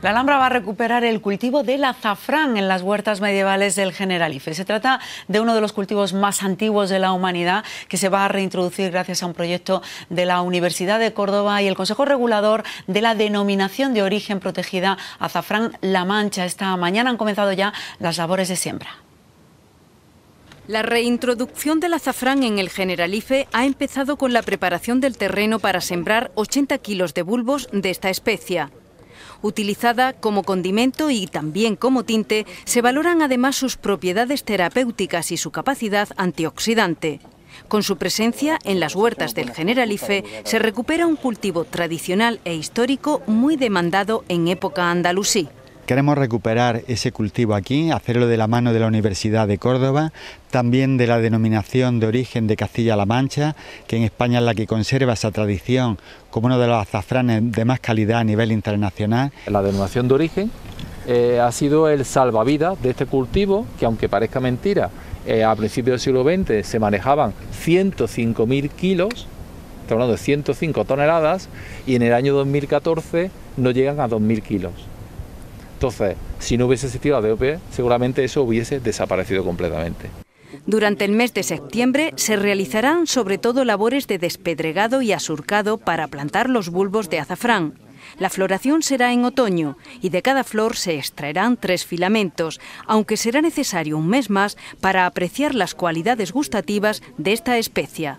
La Alhambra va a recuperar el cultivo del azafrán en las huertas medievales del Generalife. Se trata de uno de los cultivos más antiguos de la humanidad que se va a reintroducir gracias a un proyecto de la Universidad de Córdoba y el Consejo Regulador de la Denominación de Origen Protegida Azafrán La Mancha. Esta mañana han comenzado ya las labores de siembra. La reintroducción del azafrán en el Generalife ha empezado con la preparación del terreno para sembrar 80 kilos de bulbos de esta especie... Utilizada como condimento y también como tinte, se valoran además sus propiedades terapéuticas y su capacidad antioxidante. Con su presencia en las huertas del Generalife se recupera un cultivo tradicional e histórico muy demandado en época andalusí. Queremos recuperar ese cultivo aquí, hacerlo de la mano de la Universidad de Córdoba, también de la denominación de origen de Castilla-La Mancha, que en España es la que conserva esa tradición como uno de los azafranes de más calidad a nivel internacional. La denominación de origen eh, ha sido el salvavidas de este cultivo, que aunque parezca mentira, eh, a principios del siglo XX se manejaban 105.000 kilos, estamos hablando de 105 toneladas, y en el año 2014 no llegan a 2.000 kilos. Entonces, si no hubiese existido la DOP, seguramente eso hubiese desaparecido completamente. Durante el mes de septiembre se realizarán sobre todo labores de despedregado y asurcado para plantar los bulbos de azafrán. La floración será en otoño y de cada flor se extraerán tres filamentos, aunque será necesario un mes más para apreciar las cualidades gustativas de esta especie.